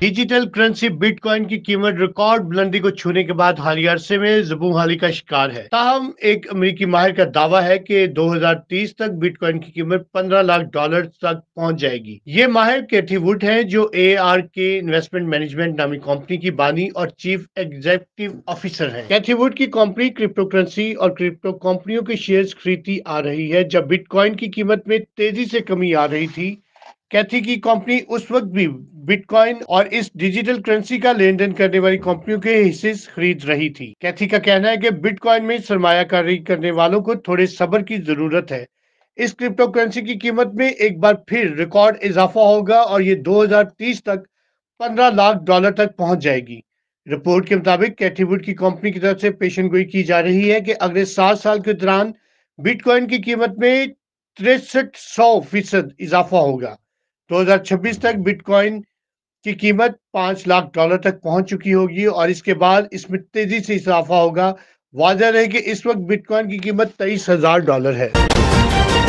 digital currency bitcoin की कीमत record बुलंदी को छूने के बाद हालिया अरसे में हाली का शिकार है ताहम एक अमरीकी माहिर का दावा है कि 2030 तक बिटकॉइन की कीमत 15 लाख डॉलर तक पहुंच जाएगी ये माहिर कैथी वुड है जो A R K investment management नामी कंपनी की बानी और चीफ एग्जीक्यूटिव ऑफिसर है कैथी वुड की कंपनी क्रिप्टो करेंसी और क्रिप्टो कंपनियों के शेयर खरीदती आ रही है जब बिटकॉइन की कीमत में तेजी से कमी आ रही थी कैथी की कंपनी उस वक्त भी बिटकॉइन और इस डिजिटल करेंसी का लेन देन करने वाली कंपनियों के हिस्से खरीद रही थी कैथी का कहना है कि बिटकॉइन में सरमायाकारी करने वालों को थोड़े सब्र की जरूरत है इस क्रिप्टो करेंसी की कीमत में एक बार फिर रिकॉर्ड इजाफा होगा और ये 2030 तक 15 लाख डॉलर तक पहुंच जाएगी रिपोर्ट के मुताबिक कैथीवुड की कंपनी की तरफ से पेशन गोई की जा रही है कि अगले सात साल के दौरान बिटकॉइन की कीमत में तिरसठ सौ फीसद इजाफा होगा 2026 तक बिटकॉइन की कीमत पांच लाख डॉलर तक पहुंच चुकी होगी और इसके बाद इसमें तेजी से इजाफा होगा वाजह है कि इस वक्त बिटकॉइन की कीमत तेईस हजार डॉलर है